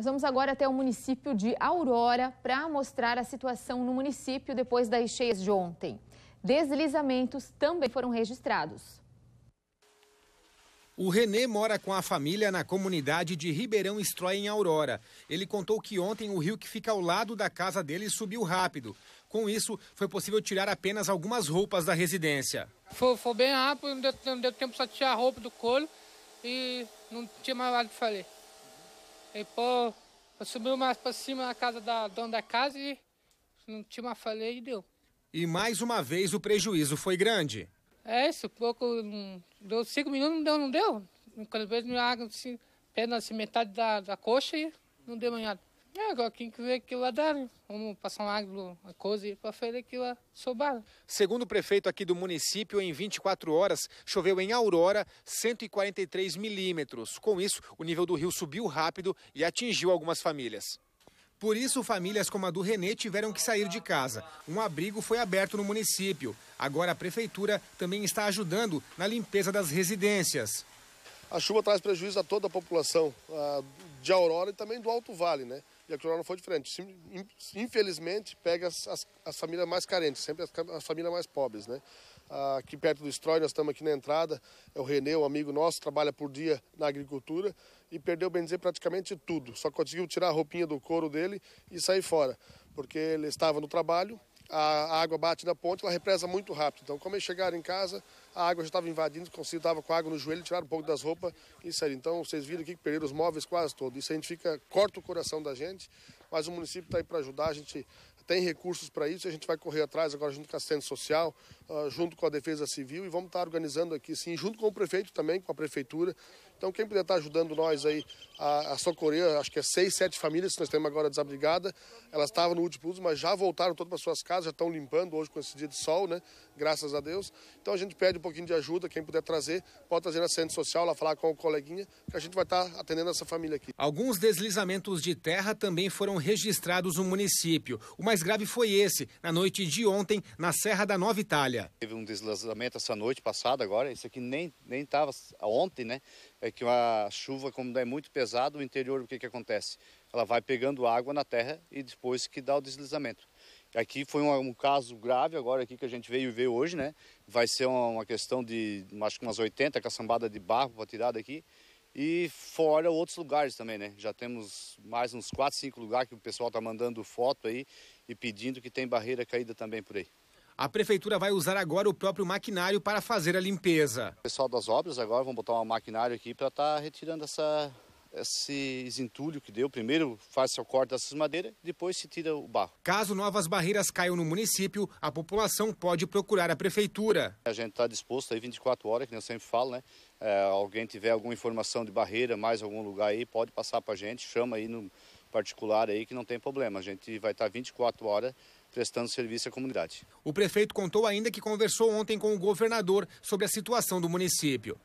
Nós vamos agora até o município de Aurora para mostrar a situação no município depois das cheias de ontem. Deslizamentos também foram registrados. O Renê mora com a família na comunidade de Ribeirão Estrói, em Aurora. Ele contou que ontem o rio que fica ao lado da casa dele subiu rápido. Com isso, foi possível tirar apenas algumas roupas da residência. Foi, foi bem rápido, não deu, não deu tempo só de tirar a roupa do couro e não tinha mais nada que fazer. Aí, pô, eu subi mais pra cima na casa da dona da casa e não tinha uma falei e deu. E mais uma vez o prejuízo foi grande. É isso, pouco. Deu cinco minutos, não deu, não deu. Quando vejo minha água, assim, perna assim, metade da, da coxa e não deu manhada. É, agora quem ver que lá dá, né? vamos passar um agro, uma coisa para fazer aquilo lá sobar. Segundo o prefeito aqui do município, em 24 horas choveu em Aurora 143 milímetros. Com isso, o nível do rio subiu rápido e atingiu algumas famílias. Por isso, famílias como a do Renê tiveram que sair de casa. Um abrigo foi aberto no município. Agora a prefeitura também está ajudando na limpeza das residências. A chuva traz prejuízo a toda a população ah, de Aurora e também do Alto Vale, né? e a cultural não foi diferente. Infelizmente, pega as, as, as famílias mais carentes, sempre as, as famílias mais pobres, né? Ah, aqui perto do Estrói, nós estamos aqui na entrada, é o Renê, um amigo nosso, trabalha por dia na agricultura e perdeu, bem dizer, praticamente tudo. Só conseguiu tirar a roupinha do couro dele e sair fora, porque ele estava no trabalho, a água bate na ponte, ela represa muito rápido. Então, como eles chegaram em casa, a água já estava invadindo, estava com água no joelho, tiraram um pouco das roupas e saíram. Então, vocês viram aqui que perderam os móveis quase todos. Isso a gente fica, corta o coração da gente, mas o município está aí para ajudar. A gente tem recursos para isso, a gente vai correr atrás agora junto com a assistência social, ah, junto com a Defesa Civil e vamos estar tá organizando aqui, sim, junto com o prefeito também, com a prefeitura. Então, quem puder estar tá ajudando nós aí a, a socorrer, acho que é seis, sete famílias que nós temos agora desabrigada, elas estavam no último uso, mas já voltaram todas para suas casas, já estão limpando hoje com esse dia de sol, né? Graças a Deus. Então, a gente pede um pouquinho de ajuda, quem puder trazer, pode trazer na assistência social, lá falar com o coleguinha, que a gente vai estar tá atendendo essa família aqui. Alguns deslizamentos de terra também foram registrados no município. Uma mais grave foi esse, na noite de ontem, na Serra da Nova Itália. Teve um deslizamento essa noite passada agora, isso aqui nem estava ontem, né? É que uma chuva, como é muito pesada, o interior, o que, que acontece? Ela vai pegando água na terra e depois que dá o deslizamento. Aqui foi um, um, caso grave agora aqui que a gente veio ver hoje, né? Vai ser uma, uma questão de acho que umas 80 caçambadas de barro para tirar daqui. E fora outros lugares também, né? Já temos mais uns 4, 5 lugares que o pessoal está mandando foto aí e pedindo que tem barreira caída também por aí. A prefeitura vai usar agora o próprio maquinário para fazer a limpeza. O pessoal das obras agora vão botar um maquinário aqui para estar tá retirando essa, esses entulho que deu. Primeiro faz-se o corte dessas madeiras, depois se tira o barro. Caso novas barreiras caiam no município, a população pode procurar a prefeitura. A gente está disposto aí 24 horas, que eu sempre falo, né? É, alguém tiver alguma informação de barreira, mais algum lugar aí, pode passar para a gente, chama aí no particular aí que não tem problema. A gente vai estar tá 24 horas prestando serviço à comunidade. O prefeito contou ainda que conversou ontem com o governador sobre a situação do município.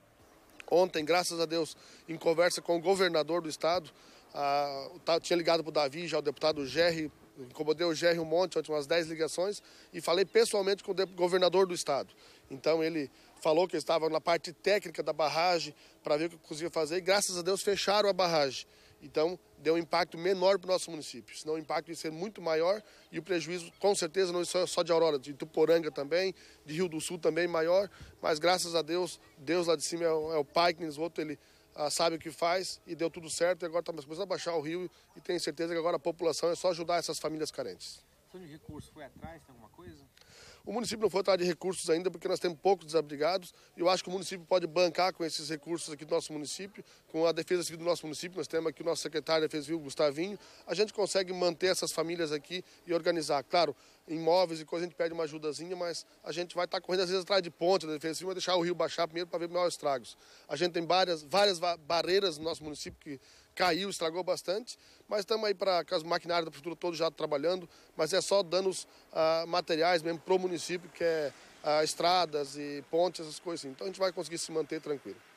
Ontem, graças a Deus, em conversa com o governador do estado, a, tá, tinha ligado para o Davi, já o deputado Gerry, incomodei o Gerry um monte, ontem umas 10 ligações, e falei pessoalmente com o governador do estado. Então ele falou que estava na parte técnica da barragem para ver o que eu conseguia fazer, e graças a Deus fecharam a barragem. Então, deu um impacto menor para o nosso município, senão o impacto ia ser muito maior e o prejuízo, com certeza, não é só de Aurora, de Tuporanga também, de Rio do Sul também maior, mas graças a Deus, Deus lá de cima é o, é o pai que nos votou, ele ah, sabe o que faz e deu tudo certo e agora está começando a baixar o rio e tenho certeza que agora a população é só ajudar essas famílias carentes. Ação de recurso foi atrás, tem alguma coisa? O município não foi atrás de recursos ainda, porque nós temos poucos desabrigados. E eu acho que o município pode bancar com esses recursos aqui do nosso município, com a defesa civil do nosso município. Nós temos aqui o nosso secretário de defesa civil, Gustavinho. A gente consegue manter essas famílias aqui e organizar. Claro, imóveis e coisa, a gente pede uma ajudazinha, mas a gente vai estar tá correndo às vezes atrás de ponte da defesa civil, deixar o rio baixar primeiro para ver maiores estragos. A gente tem várias, várias barreiras no nosso município que, caiu, estragou bastante, mas estamos aí para com as maquinárias da prefeitura todos já trabalhando, mas é só danos ah, materiais mesmo para o município, que é ah, estradas e pontes, essas coisas assim. Então a gente vai conseguir se manter tranquilo.